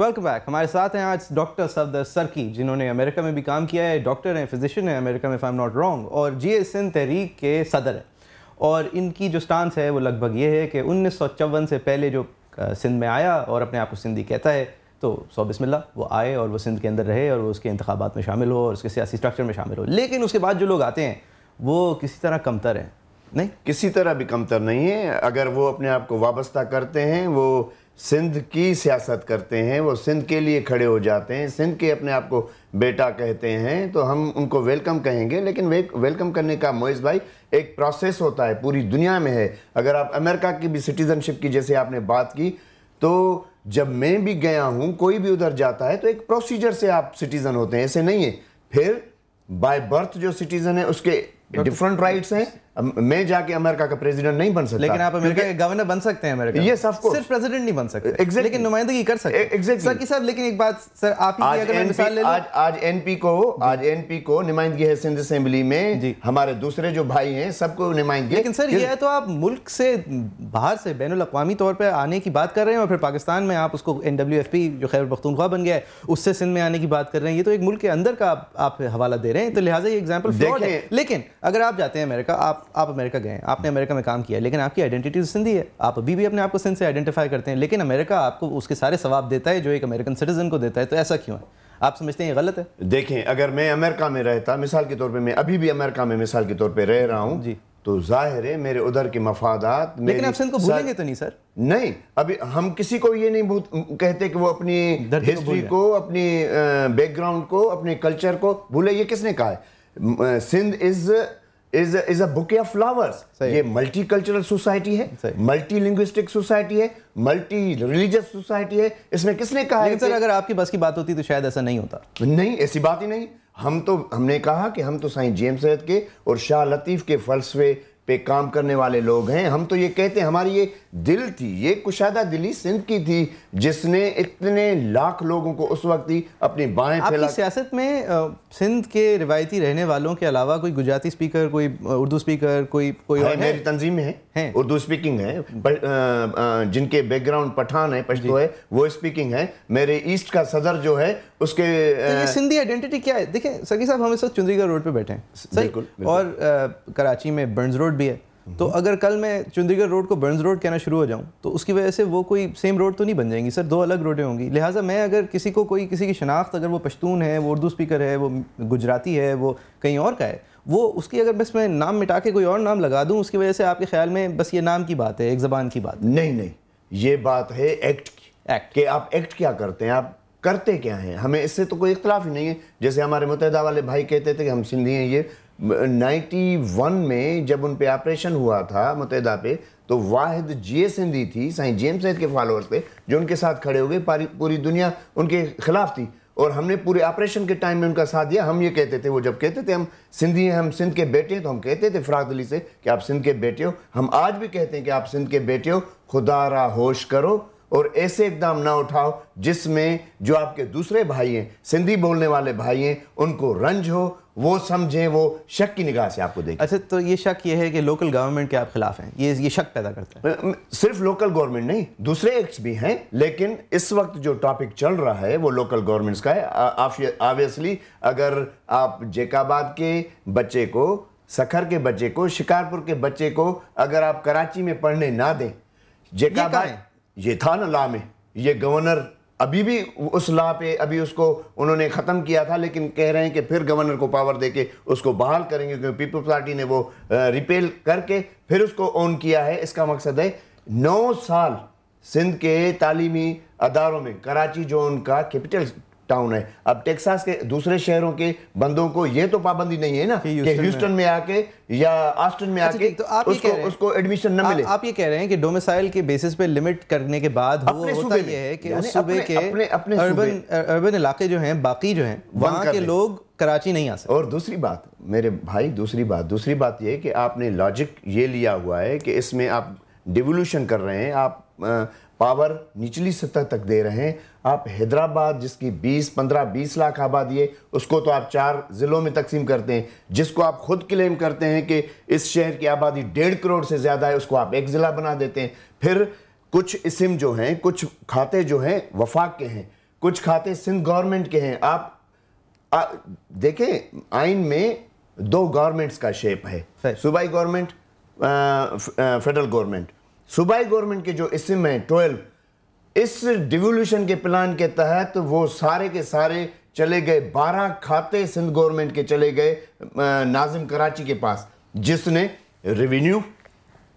Welcome back हमारे साथ हैं आज डॉक्टर सफदर सरकी जिन्होंने अमेरिका में भी काम किया है डॉक्टर हैं फिजिशियन हैं अमेरिका में आई एम नॉट रॉन्ग और जी एस एन तहरीक के सदर हैं और इनकी जो स्टांस है वो लगभग ये है कि उन्नीस से पहले जो सिंध में आया और अपने आप को सिंधी कहता है तो सौ बिस्मिल्ला वो आए और वो सिंध के अंदर रहे और वो उसके इंतबात में शामिल हो और उसके सियासी स्ट्रक्चर में शामिल हो लेकिन उसके बाद जो लोग आते हैं वो किसी तरह कमतर हैं नहीं किसी तरह भी कमतर नहीं है अगर वो अपने आप को वाबस्ता करते हैं वो सिंध की सियासत करते हैं वो सिंध के लिए खड़े हो जाते हैं सिंध के अपने आप को बेटा कहते हैं तो हम उनको वेलकम कहेंगे लेकिन वे, वेलकम करने का मोइस भाई एक प्रोसेस होता है पूरी दुनिया में है अगर आप अमेरिका की भी सिटीज़नशिप की जैसे आपने बात की तो जब मैं भी गया हूँ कोई भी उधर जाता है तो एक प्रोसीजर से आप सिटीज़न होते हैं ऐसे नहीं है फिर बाय बर्थ जो सिटीज़न है उसके डिफरेंट राइट्स हैं मैं जाके अमेरिका का प्रेसिडेंट नहीं बन सकता लेकिन आप अमेरिका के गवर्नर बन सकते हैं अमेरिका यस ऑफ सिर्फ प्रेसिडेंट नहीं बन सकते exactly. लेकिन नुमाइंदगी कर सकते हैं exactly. सर की सर लेकिन एक बात सर आप ही आज अगर मिसाल ले आज आज एनपी को आज एनपी को नुमाइंदगी है सिंध असेंबली में हमारे दूसरे जो भाई हैं सबको नुमाइंदगी लेकिन सर यह तो आप मुल्क से बाहर से बैन अवी तौर पर आने की बात कर रहे हैं और फिर पाकिस्तान में आप उसको एन जो खैर पख्तूनख्वा बन गया है उससे सिंध में आने की बात कर रहे हैं ये तो एक मुल्क के अंदर का आप हवाला दे रहे हैं तो लिहाजा ये एग्जाम्पल फ्रॉड है लेकिन अगर आप जाते हैं अमेरिका आप आप अमेरिका गए आपने अमेरिका में काम किया लेकिन आपकी आइडेंटिटी तो सिंधी है आप अभी भी अपने आप को सिंध से आइडेंटिफाई करते हैं लेकिन अमेरिका आपको उसके सारे सवाब देता है जो एक अमेरिकन सिटीजन को देता है तो ऐसा क्यों है आप समझते हैं ये गलत है देखें अगर मैं अमेरिका में रहता मिसाल के तौर पर मैं अभी भी अमेरिका में मिसाल के तौर पर रह रहा हूँ जी तो जाहिर है मेरे उधर के मफादात लेकिन आप सिंध को भूलेंगे तो नहीं सर नहीं अभी हम किसी को ये नहीं कहते कि वो अपनी हिस्ट्री को अपनी बैकग्राउंड को अपने कल्चर को भूले ये किसने कहा है Sindh is is is a bouquet of flowers ये मल्टी कल्चरल सोसाइटी है मल्टी लिंग्विस्टिक सोसाइटी है मल्टी रिलीजियस सोसाइटी है इसमें किसने कहा है सर अगर आपकी बस की बात होती तो शायद ऐसा नहीं होता नहीं ऐसी बात ही नहीं हम तो हमने कहा कि हम तो साईं जेम्स रथ के और शाह लतीफ़ के फलसफे पे काम करने वाले लोग हैं हम तो ये कहते हैं हमारी ये दिल थी ये कुशादा दिली सिंध की थी जिसने इतने लाख लोगों को उस वक्त ही अपनी बाएँ आपकी सियासत में सिंध के रिवायती रहने वालों के अलावा कोई गुजराती स्पीकर कोई उर्दू स्पीकर कोई कोई और मेरी तंजीम है हैं उर्दू स्पीकिंग है जिनके बैकग्राउंड पठान है पश्तो है वो स्पीकिंग है मेरे ईस्ट का सदर जो है उसके तो ये सिंधी आइडेंटिटी क्या है देखें सगी साहब हम इस वक्त चुंदीगढ़ रोड पे बैठे हैं सही बिल्कुल, और आ, कराची में बर्न्स रोड भी है तो हम्म। अगर कल मैं चुंदीगढ़ रोड को बर्न्स रोड कहना शुरू हो जाऊं तो उसकी वजह से वो कोई सेम रोड तो नहीं बन जाएंगी सर दो अलग रोडें होंगी लिहाजा मैं अगर किसी को कोई किसी की शनाख्त अगर वो पश्तून है वो उर्दू स्पीकर है वो गुजराती है वो कहीं और का है वो उसकी अगर बस मैं नाम मिटा के कोई और नाम लगा दूँ उसकी वजह से आपके ख्याल में बस ये नाम की बात है एक ज़बान की बात नहीं नहीं ये बात है एक्ट की एक्ट कि आप एक्ट क्या करते हैं आप करते क्या हैं हमें इससे तो कोई इख्तलाफ ही नहीं है जैसे हमारे मुतहदा वाले भाई कहते थे कि हम सिंधी हैं ये 91 में जब उन पर ऑपरेशन हुआ था मुतहदा पे तो वाहिद जे सिंधी थी साईं जेम्स सैद के फॉलोअर्स थे जो उनके साथ खड़े हो गए पूरी दुनिया उनके खिलाफ थी और हमने पूरे ऑपरेशन के टाइम में उनका साथ दिया हम ये कहते थे वो जब कहते थे हम सिंधी हैं हम सिंध के बेटे हैं तो हम कहते थे फराद अली से कि आप सिंध के बेटे हो हम आज भी कहते हैं कि आप सिंध के बेटे हो खुदा रा होश करो और ऐसे इकदाम ना उठाओ जिसमें जो आपके दूसरे भाई हैं सिंधी बोलने वाले भाई हैं उनको रंज हो वो समझें वो शक की निगाह से आपको देखें अच्छा तो ये शक ये है कि लोकल गवर्नमेंट के आप खिलाफ हैं ये ये शक पैदा करता है सिर्फ लोकल गवर्नमेंट नहीं दूसरे एक्ट्स भी हैं लेकिन इस वक्त जो टॉपिक चल रहा है वो लोकल गवर्नमेंट्स का है ऑब्वियसली अगर आप जेकाबाद के बच्चे को सखर के बच्चे को शिकारपुर के बच्चे को अगर आप कराची में पढ़ने ना दें जेकाबाद ये, ये था ना ला में ये गवर्नर अभी भी उस लाह पे अभी उसको उन्होंने ख़त्म किया था लेकिन कह रहे हैं कि फिर गवर्नर को पावर देके उसको बहाल करेंगे क्योंकि पीपल्स पार्टी ने वो रिपेल करके फिर उसको ऑन किया है इसका मकसद है नौ साल सिंध के तालीमी अदारों में कराची जो उनका कैपिटल टाउन है अब टेक्सास के दूसरे शहरों के बंदों को ये तो पाबंदी नहीं है ना कि ह्यूस्टन में, आके या ऑस्टन में अच्छा, आके तो आप उसको उसको एडमिशन न मिले आप ये कह रहे हैं कि डोमिसाइल के बेसिस पे लिमिट करने के बाद अपने होता ये है कि उस सूबे के अपने अपने अर्बन अर्बन इलाके जो हैं बाकी जो हैं वहां के लोग कराची नहीं आ सकते और दूसरी बात मेरे भाई दूसरी बात दूसरी बात ये कि आपने लॉजिक ये लिया हुआ है कि इसमें आप डिवोल्यूशन कर रहे हैं आप पावर निचली सतह तक दे रहे हैं आप हैदराबाद जिसकी 20, 15, 20 लाख आबादी है उसको तो आप चार ज़िलों में तकसीम करते हैं जिसको आप खुद क्लेम करते हैं कि इस शहर की आबादी डेढ़ करोड़ से ज़्यादा है उसको आप एक ज़िला बना देते हैं फिर कुछ इसम जो हैं कुछ खाते जो हैं वफाक के हैं कुछ खाते सिंध गवर्नमेंट के हैं आप आ, देखें आइन में दो गवर्नमेंट्स का शेप है सूबाई गवर्नमेंट फेडरल गवर्नमेंट सूबाई गवर्नमेंट के जो इसम हैं ट्वेल्व इस डिवोल्यूशन के प्लान के तहत तो वो सारे के सारे चले गए बारह खाते सिंध गवर्नमेंट के चले गए नाजिम कराची के पास जिसने रेवेन्यू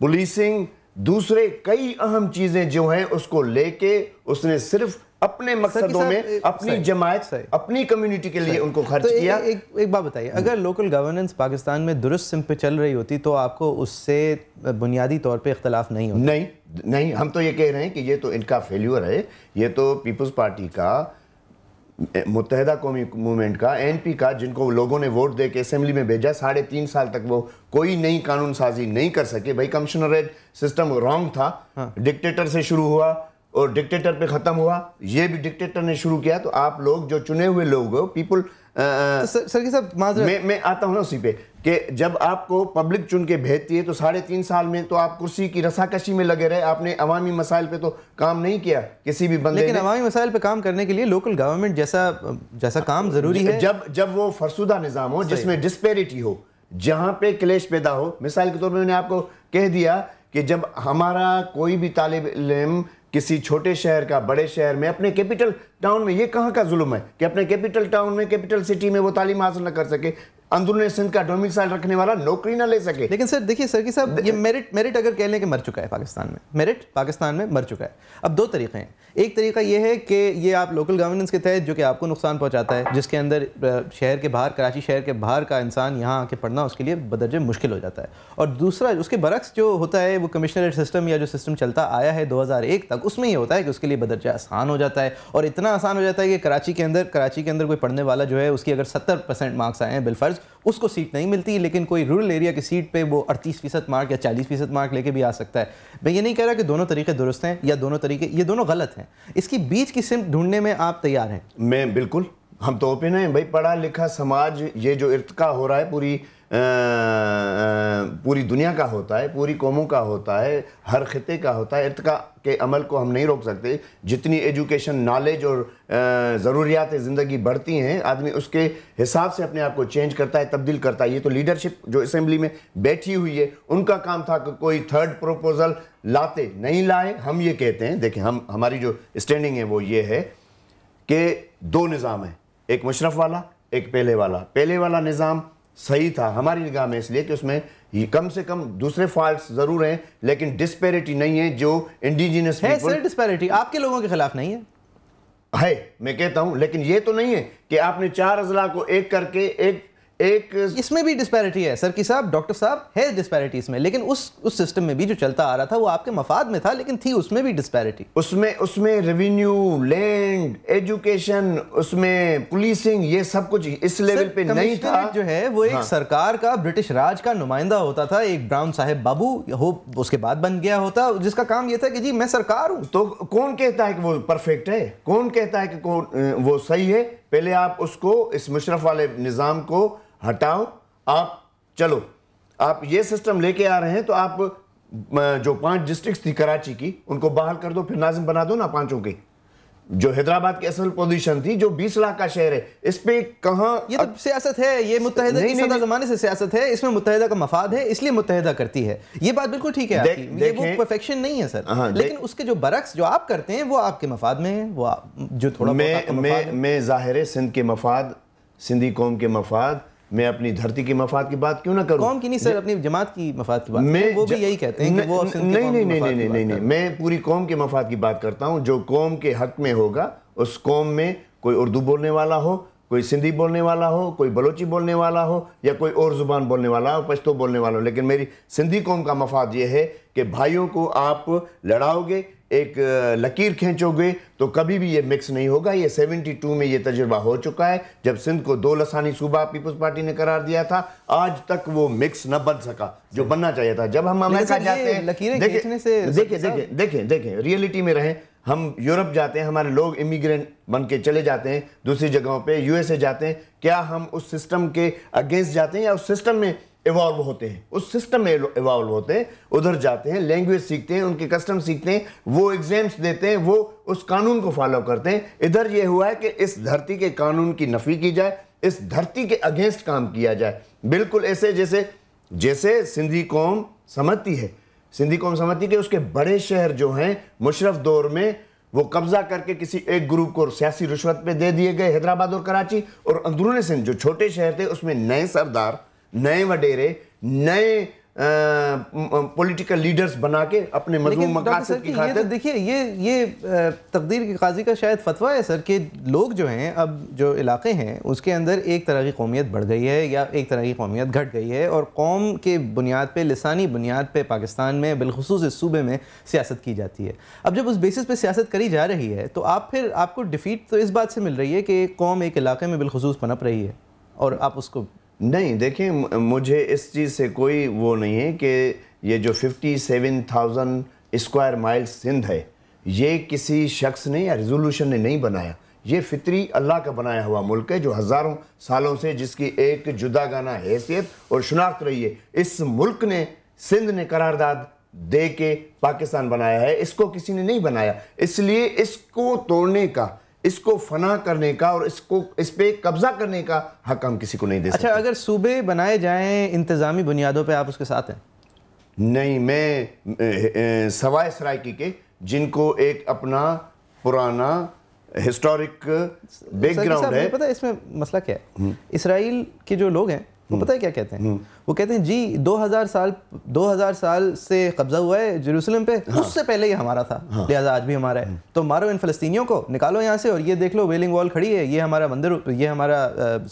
पुलिसिंग दूसरे कई अहम चीज़ें जो हैं उसको लेके उसने सिर्फ अपने मकसदों में अपनी जमायत अपनी कम्युनिटी के लिए उनको खर्च तो किया एक एक बात बताइए अगर लोकल हम्म। गवर्नेंस पाकिस्तान में दुरुस्त सिम पे चल रही होती तो आपको उससे बुनियादी तौर पे इख्तलाफ नहीं होता नहीं नहीं हम तो ये कह रहे हैं कि ये तो इनका फेल्यूर है ये तो पीपल्स पार्टी का मुतहदा कौमी मूवमेंट का एनपी का जिनको लोगों ने वोट दे के असम्बली में भेजा साढ़े तीन साल तक वो कोई नई कानून साजी नहीं कर सके भाई कमिश्नरेट सिस्टम रॉन्ग था हाँ। डिक्टेटर से शुरू हुआ और डिक्टेटर पे ख़त्म हुआ ये भी डिक्टेटर ने शुरू किया तो आप लोग जो चुने हुए लोग हो पीपल तो सर, सर मैं मैं आता हूँ ना उसी पे कि जब आपको पब्लिक चुन के भेजती है तो साढ़े तीन साल में तो आप कुर्सी की रसाकशी में लगे रहे आपने अवामी मसाइल पे तो काम नहीं किया किसी भी बंदे लेकिन अवामी मसाइल पे काम करने के लिए लोकल गवर्नमेंट जैसा जैसा काम ज़रूरी है जब जब वो फरसुदा निज़ाम हो जिसमें डिस्पेरिटी हो जहाँ पे क्लेश पैदा हो मिसाल के तौर पर मैंने आपको कह दिया कि जब हमारा कोई भी तालब इम किसी छोटे शहर का बड़े शहर में अपने कैपिटल टाउन में ये कहाँ का जुल्म है कि अपने कैपिटल टाउन में कैपिटल सिटी में वो तालीम हासिल ना कर सके अंदरूनी सिंध का डोमिसाइल रखने वाला नौकरी ना ले सके लेकिन सर देखिए सर की साहब ये मेरिट मेरिट अगर कह लें कि मर चुका है पाकिस्तान में मेरिट पाकिस्तान में मर चुका है अब दो तरीके हैं एक तरीका ये है कि ये आप लोकल गवर्नेंस के तहत जो कि आपको नुकसान पहुंचाता है जिसके अंदर शहर के बाहर कराची शहर के बाहर का इंसान यहाँ आके पढ़ना उसके लिए बदरजे मुश्किल हो जाता है और दूसरा उसके बरक्स जो होता है वो कमिश्नरेट सिस्टम या जो सिस्टम चलता आया है एक तक उसमें यह होता है कि उसके लिए बदरजा आसान हो जाता है और इतना आसान हो जाता है कि कराची के अंदर कराची के अंदर कोई पढ़ने वाला जो है उसकी अगर सत्तर मार्क्स आए हैं बिलफर्ज लीडर्स उसको सीट नहीं मिलती लेकिन कोई रूरल एरिया की सीट पे वो 38 फीसद मार्क या 40 फीसद मार्क लेके भी आ सकता है मैं ये नहीं कह रहा कि दोनों तरीके दुरुस्त हैं या दोनों तरीके ये दोनों गलत हैं इसकी बीच की सिम ढूंढने में आप तैयार हैं मैं बिल्कुल हम तो ओपिन हैं भाई पढ़ा लिखा समाज ये जो इर्तका हो रहा है पूरी आ, पूरी दुनिया का होता है पूरी कौमों का होता है हर ख़त्े का होता है इर्तका के अमल को हम नहीं रोक सकते जितनी एजुकेशन नॉलेज और ज़रूरियात ज़िंदगी बढ़ती हैं आदमी उसके हिसाब से अपने आप को चेंज करता है तब्दील करता है ये तो लीडरशिप जो असम्बली में बैठी हुई है उनका काम था कि कोई थर्ड प्रपोज़ल लाते नहीं लाए हम ये कहते हैं देखें हम हमारी जो स्टैंडिंग है वो ये है कि दो निज़ाम है एक मुशरफ वाला एक पहले वाला पहले वाला निज़ाम सही था हमारी निगाह में इसलिए कि उसमें ये कम से कम दूसरे फॉल्ट जरूर हैं लेकिन डिस्पेरिटी नहीं है जो इंडिजिनस है सर डिस्पेरिटी आपके लोगों के खिलाफ नहीं है है मैं कहता हूं लेकिन ये तो नहीं है कि आपने चार अजला को एक करके एक एक इसमें भी डिस्पैरिटी है सर की साहब डॉक्टर साहब है डिस्पैरिटी इसमें लेकिन उस उस सिस्टम में भी जो चलता आ रहा था वो आपके मफाद में था लेकिन थी उसमें भी डिस्पैरिटी उसमें उसमें रेवेन्यू लैंड एजुकेशन उसमें पुलिसिंग ये सब कुछ इस लेवल पे नहीं था जो है वो एक हाँ। सरकार का ब्रिटिश राज का नुमाइंदा होता था एक ब्राउन साहेब बाबू हो उसके बाद बन गया होता जिसका काम यह था कि जी मैं सरकार हूँ तो कौन कहता है कि वो परफेक्ट है कौन कहता है कि वो सही है पहले आप उसको इस मुशरफ वाले निज़ाम को हटाओ आप चलो आप ये सिस्टम लेके आ रहे हैं तो आप जो पांच डिस्ट्रिक्ट थी कराची की उनको बहाल कर दो फिर नाजिम बना दो ना पांचों के जो हैदराबाद की असल पोजीशन थी जो 20 लाख का शहर है इस पे कहां ये तो अग... सियासत है ये मुतहदा की सदा जमाने से सियासत है इसमें मुतहदा का मफाद है इसलिए मुतहदा करती है ये बात बिल्कुल ठीक है आपकी ये वो परफेक्शन नहीं है सर हाँ, लेकिन उसके जो बरक्स जो आप करते हैं वो आपके मफाद में है वो जो थोड़ा मैं मैं मैं जाहिर सिंध के मफाद सिंधी कौम के मफाद मैं अपनी धरती की मफाद की बात क्यों ना करूं कौम की नहीं सर अपनी जमात की मफाद की बात मैं वो भी यही कहते हैं कि वो नहीं नहीं नहीं नहीं नहीं नहीं मैं पूरी कौम के मफाद की बात करता हूँ जो कौम के हक में होगा उस कौम में कोई उर्दू बोलने वाला हो कोई सिंधी बोलने वाला हो कोई बलोची बोलने वाला हो या कोई और ज़ुबान बोलने वाला हो पश्तो बोलने वाला हो लेकिन मेरी सिंधी कौम का मफाद ये है कि भाइयों को आप लड़ाओगे एक लकीर खींचोगे तो कभी भी ये मिक्स नहीं होगा ये 72 में ये तजुर्बा हो चुका है जब सिंध को दो लसानी सूबा पीपल्स पार्टी ने करार दिया था आज तक वो मिक्स न बन सका जो बनना चाहिए था जब हम अमेरिका जाते हैं देखें देखें देखें देखें रियलिटी में रहें हम यूरोप जाते हैं हमारे लोग इमिग्रेंट बन के चले जाते हैं दूसरी जगहों पे यूएसए जाते हैं क्या हम उस सिस्टम के अगेंस्ट जाते हैं या उस सिस्टम में इवॉल्व होते हैं उस सिस्टम में इवॉल्व होते हैं उधर जाते हैं लैंग्वेज सीखते हैं उनके कस्टम सीखते हैं वो एग्जाम्स देते हैं वो उस कानून को फॉलो करते हैं इधर ये हुआ है कि इस धरती के कानून की नफ़ी की जाए इस धरती के अगेंस्ट काम किया जाए बिल्कुल ऐसे जैसे जैसे सिंधी कौम समझती है सिंधी कौम समझती है कि उसके बड़े शहर जो हैं मुशरफ दौर में वो कब्जा करके किसी एक ग्रुप को सियासी रिश्वत पे दे दिए गए हैदराबाद और कराची और अंदरूनी सिंध जो छोटे शहर थे उसमें नए सरदार नए वडेरे नए पॉलिटिकल लीडर्स बना के अपने मजमून मकासद की तो खातिर देखिए ये ये तकदीर के काजी का शायद फतवा है सर कि लोग जो हैं अब जो इलाके हैं उसके अंदर एक तरह की कौमियत बढ़ गई है या एक तरह की कौमियत घट गई है और कौम के बुनियाद पे लसानी बुनियाद पे पाकिस्तान में बिलखसूस इस सूबे में सियासत की जाती है अब जब उस बेसिस पर सियासत करी जा रही है तो आप फिर आपको डिफीट तो इस बात से मिल रही है कि कौम एक इलाके में बिलखसूस पनप रही है और आप उसको नहीं देखें मुझे इस चीज़ से कोई वो नहीं है कि ये जो 57,000 स्क्वायर माइल सिंध है ये किसी शख्स ने या रेजोल्यूशन ने नहीं बनाया ये फितरी अल्लाह का बनाया हुआ मुल्क है जो हज़ारों सालों से जिसकी एक जुदा गाना हैसियत और शनाख्त रही है इस मुल्क ने सिंध ने करारदाद दे के पाकिस्तान बनाया है इसको किसी ने नहीं बनाया इसलिए इसको तोड़ने का इसको फना करने का और इसको इस पर कब्जा करने का हक हम किसी को नहीं दे अच्छा अगर सूबे बनाए जाएं इंतज़ामी बुनियादों पे आप उसके साथ हैं नहीं मैं सवाए सरायकी के जिनको एक अपना पुराना हिस्टोरिक बैकग्राउंड है पता है इसमें मसला क्या है हम्म। इसराइल के जो लोग हैं वो हम्म। पता है क्या कहते हैं हम्म। वो कहते हैं जी 2000 साल 2000 साल से कब्जा हुआ है जेरूसलम पे हाँ। उससे पहले ही हमारा था हाँ। लिहाजा आज भी हमारा है तो मारो इन फ़लस्तियों को निकालो यहाँ से और ये देख लो वेलिंग वॉल खड़ी है ये हमारा मंदिर ये हमारा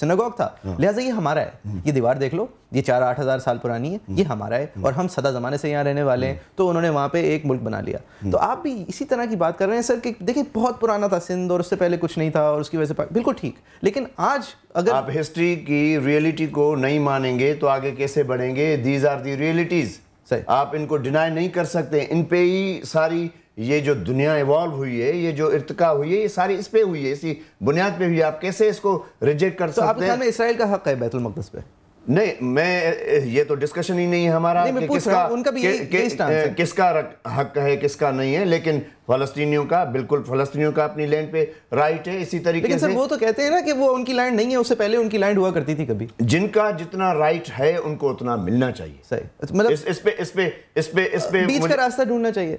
सिनागॉग था हाँ। लिहाजा ये हमारा है हम्म। ये दीवार देख लो ये चार आठ हज़ार साल पुरानी है ये हम्म। हमारा है हम्म। और हम सदा ज़माने से यहाँ रहने वाले हैं तो उन्होंने वहाँ पे एक मुल्क बना लिया तो आप भी इसी तरह की बात कर रहे हैं सर कि देखिए बहुत पुराना था सिंध और उससे पहले कुछ नहीं था और उसकी वजह से बिल्कुल ठीक लेकिन आज अगर आप हिस्ट्री की रियलिटी को नहीं मानेंगे तो आगे कैसे बढ़ेंगे दीज आर दी रियलिटीज़ आप इनको डिनाई नहीं कर सकते इन पे ही सारी ये जो दुनिया इवॉल्व हुई है ये जो इर्तका हुई है ये सारी इस पे हुई है इसी बुनियाद पे हुई है आप कैसे इसको रिजेक्ट कर तो सकते हैं इसराइल का हक है बैतुल मकदस पे नहीं मैं ये तो डिस्कशन ही नहीं है हमारा नहीं, कि किसका उनका भी कि, कि, कि, किसका हक है किसका नहीं है लेकिन फलस्तीनियों का बिल्कुल फलस्तीनियों का अपनी लैंड पे राइट है इसी तरीके लेकिन से सर वो तो कहते हैं ना कि वो उनकी लैंड नहीं है उससे पहले उनकी लैंड हुआ करती थी कभी जिनका जितना राइट है उनको उतना मिलना चाहिए सही अच्छा, मतलब इस, इस पे इस पे इस पे इस पे बीच का रास्ता ढूंढना चाहिए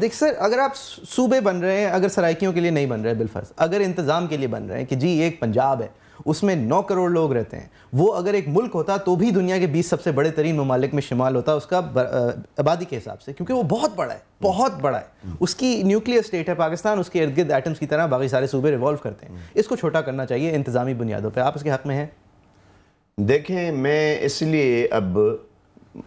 देख सर अगर आप सूबे बन रहे हैं अगर सराइकियों के लिए नहीं बन रहे बिलफर्स अगर इंतजाम के लिए बन रहे हैं कि जी एक पंजाब है उसमें नौ करोड़ लोग रहते हैं वो अगर एक मुल्क होता तो भी दुनिया के बीस सबसे बड़े तरीन ममालिक में शुमाल होता उसका आबादी के हिसाब से क्योंकि वो बहुत बड़ा है बहुत बड़ा है उसकी न्यूक्लियर स्टेट है पाकिस्तान उसके इर्द गिर्द एटम्स की तरह बाकी सारे सूबे रिवॉल्व करते हैं इसको छोटा करना चाहिए इंतज़ामी बुनियादों पर आप उसके हक़ में हैं देखें मैं इसलिए अब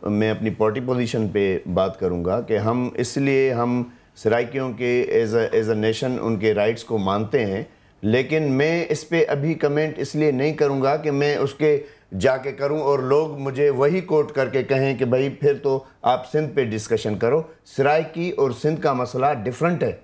मैं अपनी पार्टी पोजिशन पर बात करूँगा कि हम इसलिए हम सराइकियों के एज एज अ नेशन उनके राइट्स को मानते हैं लेकिन मैं इस पर अभी कमेंट इसलिए नहीं करूँगा कि मैं उसके जाके करूं और लोग मुझे वही कोट करके कहें कि भाई फिर तो आप सिंध पे डिस्कशन करो सराय की और सिंध का मसला डिफरेंट है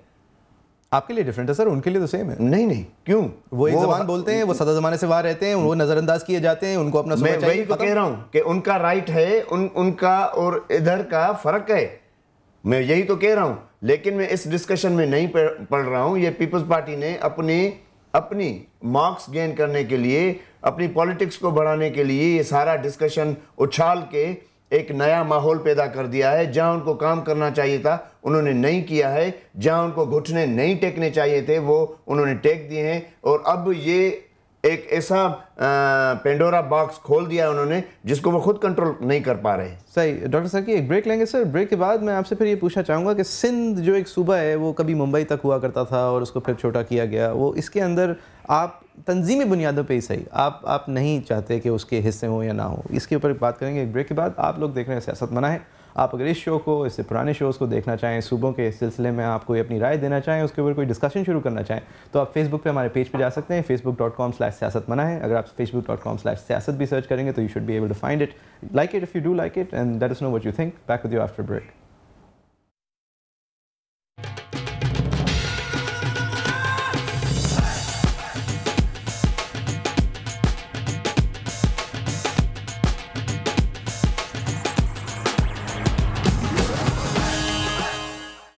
आपके लिए डिफरेंट है सर उनके लिए तो सेम है नहीं नहीं क्यों वो एक जबान बोलते हैं वो सदा जमाने से वहाँ रहते हैं वो नज़रअंदाज किए जाते हैं उनको अपना मैं वही तो कह रहा हूँ कि उनका राइट है उन उनका और इधर का फ़र्क है मैं यही तो कह रहा हूँ लेकिन मैं इस डिस्कशन में नहीं पढ़ रहा हूँ ये पीपल्स पार्टी ने अपने अपनी मार्क्स गेन करने के लिए अपनी पॉलिटिक्स को बढ़ाने के लिए ये सारा डिस्कशन उछाल के एक नया माहौल पैदा कर दिया है जहां उनको काम करना चाहिए था उन्होंने नहीं किया है जहां उनको घुटने नहीं टेकने चाहिए थे वो उन्होंने टेक दिए हैं और अब ये एक ऐसा पेंडोरा बॉक्स खोल दिया उन्होंने जिसको वो खुद कंट्रोल नहीं कर पा रहे सही डॉक्टर साहब की एक ब्रेक लेंगे सर ब्रेक के बाद मैं आपसे फिर ये पूछना चाहूँगा कि सिंध जो एक सूबा है वो कभी मुंबई तक हुआ करता था और उसको फिर छोटा किया गया वो इसके अंदर आप तंजीमी बुनियादों पर ही सही आप आप नहीं चाहते कि उसके हिस्से हों या ना हो इसके ऊपर बात करेंगे एक ब्रेक के बाद आप लोग देख रहे हैं सियासत मना है आप अगर इस शो को इससे पुराने शोज़ को देखना चाहें सूबों के सिलसिले में आप कोई अपनी राय देना चाहें उसके ऊपर कोई डिस्कशन शुरू करना चाहें तो आप फेसबुक पे हमारे पेज पे जा सकते हैं फेसबुक डॉट कॉम स्लैश सियासत मना है अगर आप फेसबुक डॉट कॉम स्लैश सियासत भी सर्च करेंगे तो you should be able to find it like it if you do like it and that is no what you think back with you after break